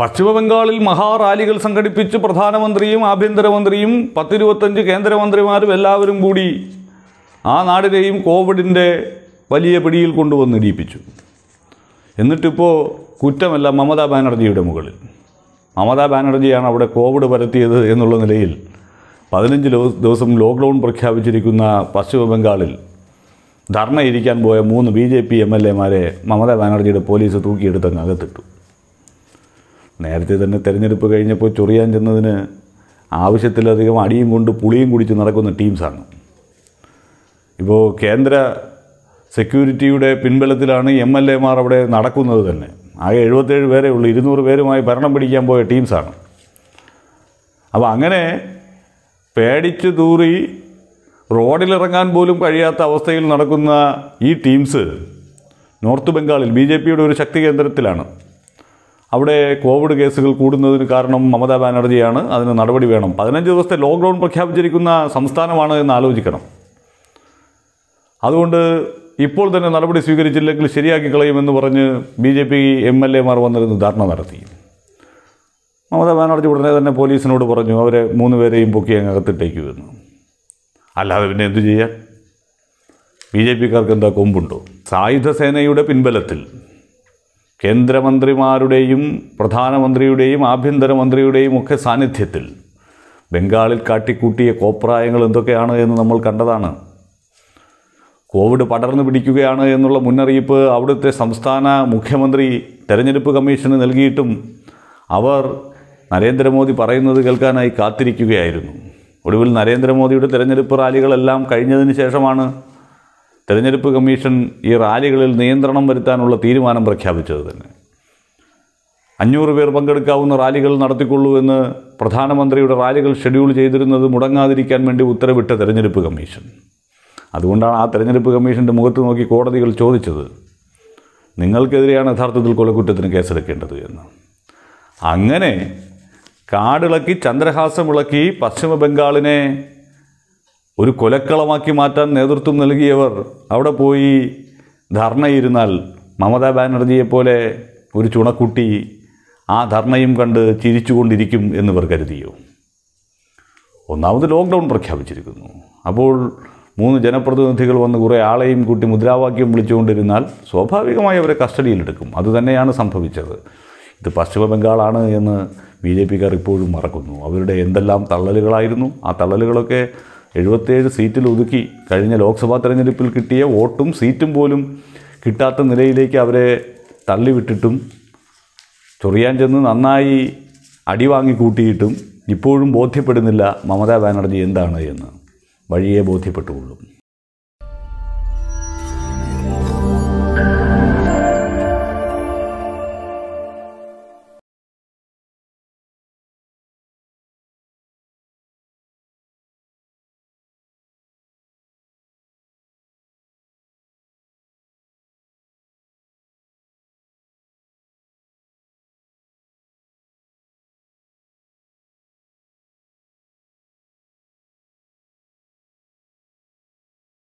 പശ്ചിമബംഗാളിൽ മഹാറാലികൾ സംഘടിപ്പിച്ച് പ്രധാനമന്ത്രിയും ആഭ്യന്തരമന്ത്രിയും പത്തിരുപത്തഞ്ച് കേന്ദ്രമന്ത്രിമാരും എല്ലാവരും കൂടി ആ നാടിനെയും കോവിഡിൻ്റെ വലിയ പിടിയിൽ കൊണ്ടുവന്ന് ഇടിയിപ്പിച്ചു എന്നിട്ടിപ്പോൾ കുറ്റമല്ല മമതാ ബാനർജിയുടെ മുകളിൽ മമതാ ബാനർജിയാണ് അവിടെ കോവിഡ് പരത്തിയത് എന്നുള്ള നിലയിൽ പതിനഞ്ച് ദിവസം ലോക്ക്ഡൗൺ പ്രഖ്യാപിച്ചിരിക്കുന്ന പശ്ചിമ ബംഗാളിൽ പോയ മൂന്ന് B J P M L എമാരെ മമതാ ബാനർജിയുടെ പോലീസ് തൂക്കിയെടുത്തങ്ങ് അകത്തിട്ടു നേരത്തെ തന്നെ തിരഞ്ഞെടുപ്പ് കഴിഞ്ഞപ്പോൾ ചൊറിയാൻ ചെന്നതിന് ആവശ്യത്തിലധികം അടിയും കൊണ്ട് പുളിയും കുടിച്ച് നടക്കുന്ന ടീംസാണ് ഇപ്പോൾ കേന്ദ്ര സെക്യൂരിറ്റിയുടെ പിൻബലത്തിലാണ് എം എൽ എമാർ അവിടെ നടക്കുന്നത് തന്നെ ആകെ എഴുപത്തേഴ് പേരെ ഉള്ളൂ ഇരുന്നൂറ് പേരുമായി ഭരണം പിടിക്കാൻ പോയ ടീംസാണ് അപ്പോൾ അങ്ങനെ പേടിച്ചു തൂറി റോഡിലിറങ്ങാൻ പോലും കഴിയാത്ത അവസ്ഥയിൽ നടക്കുന്ന ഈ ടീംസ് നോർത്ത് ബംഗാളിൽ ബി ജെ പിയുടെ ഒരു ശക്തി കേന്ദ്രത്തിലാണ് അവിടെ കോവിഡ് കേസുകൾ കൂടുന്നതിന് കാരണം മമതാ ബാനർജിയാണ് അതിന് നടപടി വേണം പതിനഞ്ച് ദിവസത്തെ ലോക്ക്ഡൗൺ പ്രഖ്യാപിച്ചിരിക്കുന്ന സംസ്ഥാനമാണ് എന്ന് ആലോചിക്കണം അതുകൊണ്ട് ഇപ്പോൾ തന്നെ നടപടി സ്വീകരിച്ചില്ലെങ്കിൽ ശരിയാക്കി കളയുമെന്ന് പറഞ്ഞ് B J P M L എമാർ വന്നിരുന്ന് ധാരണ നടത്തി മമതാ ബാനർജി ഉടനെ തന്നെ പോലീസിനോട് പറഞ്ഞു അവരെ മൂന്ന് പേരെയും പൊക്കി അങ്ങകത്തിട്ടേക്കു എന്ന് അല്ലാതെ പിന്നെ എന്തു ചെയ്യാൻ ബി ജെ പിക്കാർക്ക് എന്താ കൊമ്പുണ്ടോ സായുധ സേനയുടെ പിൻബലത്തിൽ കേന്ദ്രമന്ത്രിമാരുടെയും പ്രധാനമന്ത്രിയുടെയും ആഭ്യന്തരമന്ത്രിയുടെയും ഒക്കെ സാന്നിധ്യത്തിൽ ബംഗാളിൽ കാട്ടിക്കൂട്ടിയ കോപ്രായങ്ങൾ എന്തൊക്കെയാണ് എന്ന് നമ്മൾ കണ്ടതാണ് കോവിഡ് പടർന്നു പിടിക്കുകയാണ് എന്നുള്ള മുന്നറിയിപ്പ് അവിടുത്തെ സംസ്ഥാന മുഖ്യമന്ത്രി തെരഞ്ഞെടുപ്പ് കമ്മീഷന് നൽകിയിട്ടും അവർ നരേന്ദ്രമോദി പറയുന്നത് കേൾക്കാനായി കാത്തിരിക്കുകയായിരുന്നു ഒടുവിൽ നരേന്ദ്രമോദിയുടെ തെരഞ്ഞെടുപ്പ് റാലികളെല്ലാം കഴിഞ്ഞതിന് ശേഷമാണ് തെരഞ്ഞെടുപ്പ് കമ്മീഷൻ ഈ റാലികളിൽ നിയന്ത്രണം വരുത്താനുള്ള തീരുമാനം പ്രഖ്യാപിച്ചത് തന്നെ അഞ്ഞൂറ് പേർ പങ്കെടുക്കാവുന്ന റാലികൾ നടത്തിക്കൊള്ളൂ എന്ന് പ്രധാനമന്ത്രിയുടെ റാലികൾ ഷെഡ്യൂൾ ചെയ്തിരുന്നത് മുടങ്ങാതിരിക്കാൻ വേണ്ടി ഉത്തരവിട്ട തെരഞ്ഞെടുപ്പ് കമ്മീഷൻ അതുകൊണ്ടാണ് ആ തെരഞ്ഞെടുപ്പ് കമ്മീഷൻ്റെ മുഖത്ത് നോക്കി കോടതികൾ ചോദിച്ചത് നിങ്ങൾക്കെതിരെയാണ് യഥാർത്ഥത്തിൽ കൊലക്കുറ്റത്തിന് കേസെടുക്കേണ്ടത് എന്ന് അങ്ങനെ കാടിളക്കി ചന്ദ്രഹാസമിളക്കി പശ്ചിമ ബംഗാളിനെ ഒരു കൊലക്കളമാക്കി മാറ്റാൻ നേതൃത്വം നൽകിയവർ അവിടെ പോയി ധർണയിരുന്നാൽ മമതാ ബാനർജിയെപ്പോലെ ഒരു ചുണക്കുട്ടി ആ ധർണയും കണ്ട് ചിരിച്ചുകൊണ്ടിരിക്കും എന്നിവർ കരുതിയോ ഒന്നാമത് ലോക്ക്ഡൗൺ പ്രഖ്യാപിച്ചിരിക്കുന്നു അപ്പോൾ മൂന്ന് ജനപ്രതിനിധികൾ വന്ന് കുറേ ആളെയും കൂട്ടി മുദ്രാവാക്യം വിളിച്ചുകൊണ്ടിരുന്നാൽ സ്വാഭാവികമായി അവരെ കസ്റ്റഡിയിലെടുക്കും അതുതന്നെയാണ് സംഭവിച്ചത് ഇത് പശ്ചിമ ബംഗാളാണ് എന്ന് ബി ജെ പിക്കാർ ഇപ്പോഴും മറക്കുന്നു അവരുടെ എന്തെല്ലാം തള്ളലുകളായിരുന്നു ആ തള്ളലുകളൊക്കെ എഴുപത്തേഴ് സീറ്റിൽ ഒതുക്കി കഴിഞ്ഞ ലോക്സഭാ തെരഞ്ഞെടുപ്പിൽ കിട്ടിയ വോട്ടും സീറ്റും പോലും കിട്ടാത്ത നിലയിലേക്ക് അവരെ തള്ളിവിട്ടിട്ടും ചൊറിയാൻ ചെന്ന് നന്നായി അടി വാങ്ങിക്കൂട്ടിയിട്ടും ഇപ്പോഴും ബോധ്യപ്പെടുന്നില്ല മമതാ ബാനർജി എന്താണ് എന്ന് വഴിയെ ബോധ്യപ്പെട്ടുകൊള്ളും